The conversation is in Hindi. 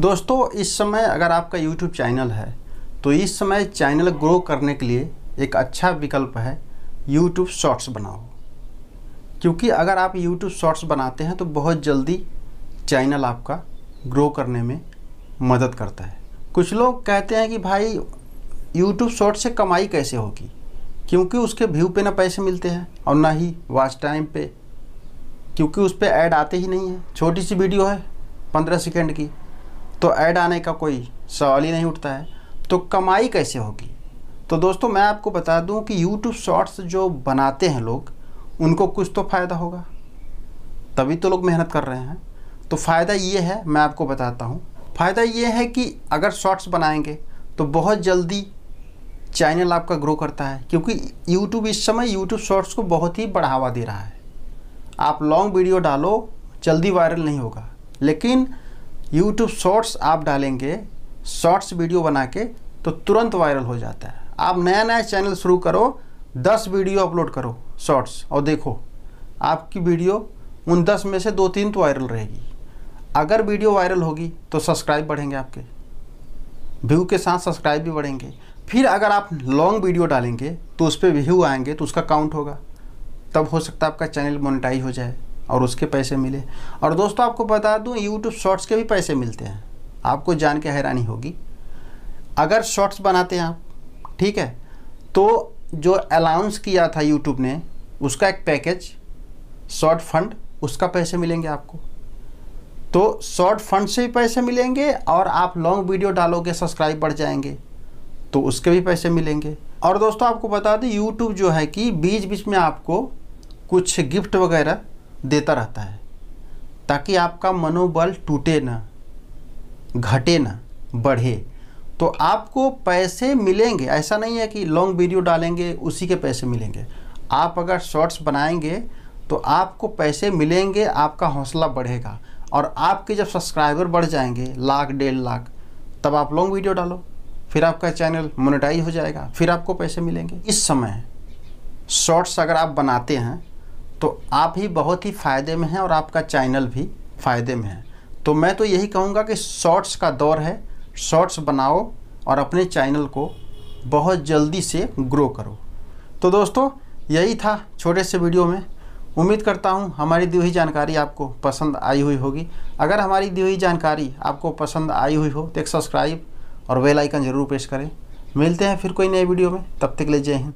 दोस्तों इस समय अगर आपका YouTube चैनल है तो इस समय चैनल ग्रो करने के लिए एक अच्छा विकल्प है YouTube शॉर्ट्स बनाओ क्योंकि अगर आप YouTube शॉर्ट्स बनाते हैं तो बहुत जल्दी चैनल आपका ग्रो करने में मदद करता है कुछ लोग कहते हैं कि भाई यूट्यूब शॉर्ट से कमाई कैसे होगी क्योंकि उसके व्यू पे ना पैसे मिलते हैं और ना ही वॉच टाइम पे क्योंकि उस पर ऐड आते ही नहीं है छोटी सी वीडियो है पंद्रह सेकेंड की तो ऐड आने का कोई सवाल ही नहीं उठता है तो कमाई कैसे होगी तो दोस्तों मैं आपको बता दूं कि यूट्यूब शॉर्ट्स जो बनाते हैं लोग उनको कुछ तो फ़ायदा होगा तभी तो लोग मेहनत कर रहे हैं तो फ़ायदा ये है मैं आपको बताता हूँ फ़ायदा ये है कि अगर शॉर्ट्स बनाएंगे तो बहुत जल्दी चैनल आपका ग्रो करता है क्योंकि यूट्यूब इस समय यूट्यूब शॉर्ट्स को बहुत ही बढ़ावा दे रहा है आप लॉन्ग वीडियो डालो जल्दी वायरल नहीं होगा लेकिन यूट्यूब शॉर्ट्स आप डालेंगे शॉर्ट्स वीडियो बना के तो तुरंत वायरल हो जाता है आप नया नया चैनल शुरू करो दस वीडियो अपलोड करो शॉर्ट्स और देखो आपकी वीडियो उन दस में से दो तीन तो वायरल रहेगी अगर वीडियो वायरल होगी तो सब्सक्राइब बढ़ेंगे आपके व्यू के साथ सब्सक्राइब भी बढ़ेंगे फिर अगर आप लॉन्ग वीडियो डालेंगे तो उस पर व्यू आएंगे तो उसका काउंट होगा तब हो सकता है आपका चैनल मोनिटाइज हो जाए और उसके पैसे मिले और दोस्तों आपको बता दूं यूट्यूब शॉर्ट्स के भी पैसे मिलते हैं आपको जान के हैरानी होगी अगर शॉर्ट्स बनाते हैं आप ठीक है तो जो अलाउंस किया था यूट्यूब ने उसका एक पैकेज शॉर्ट फंड उसका पैसे मिलेंगे आपको तो शॉर्ट फंड से भी पैसे मिलेंगे और आप लॉन्ग वीडियो डालोगे सब्सक्राइब बढ़ जाएंगे तो उसके भी पैसे मिलेंगे और दोस्तों आपको बता दें यूट्यूब जो है कि बीच बीच में आपको कुछ गिफ्ट वगैरह देता रहता है ताकि आपका मनोबल टूटे ना घटे ना बढ़े तो आपको पैसे मिलेंगे ऐसा नहीं है कि लॉन्ग वीडियो डालेंगे उसी के पैसे मिलेंगे आप अगर शॉर्ट्स बनाएंगे तो आपको पैसे मिलेंगे आपका हौसला बढ़ेगा और आपके जब सब्सक्राइबर बढ़ जाएंगे लाख डेढ़ लाख तब आप लॉन्ग वीडियो डालो फिर आपका चैनल मोनेटाइज हो जाएगा फिर आपको पैसे मिलेंगे इस समय शॉर्ट्स अगर आप बनाते हैं तो आप ही बहुत ही फ़ायदे में हैं और आपका चैनल भी फ़ायदे में है तो मैं तो यही कहूँगा कि शॉर्ट्स का दौर है शॉर्ट्स बनाओ और अपने चैनल को बहुत जल्दी से ग्रो करो तो दोस्तों यही था छोटे से वीडियो में उम्मीद करता हूँ हमारी दी हुई जानकारी आपको पसंद आई हुई होगी अगर हमारी दी हुई जानकारी आपको पसंद आई हुई हो तो एक सब्सक्राइब और बेल आइकन ज़रूर प्रेस करें मिलते हैं फिर कोई नए वीडियो में तब तक ले जय हिंद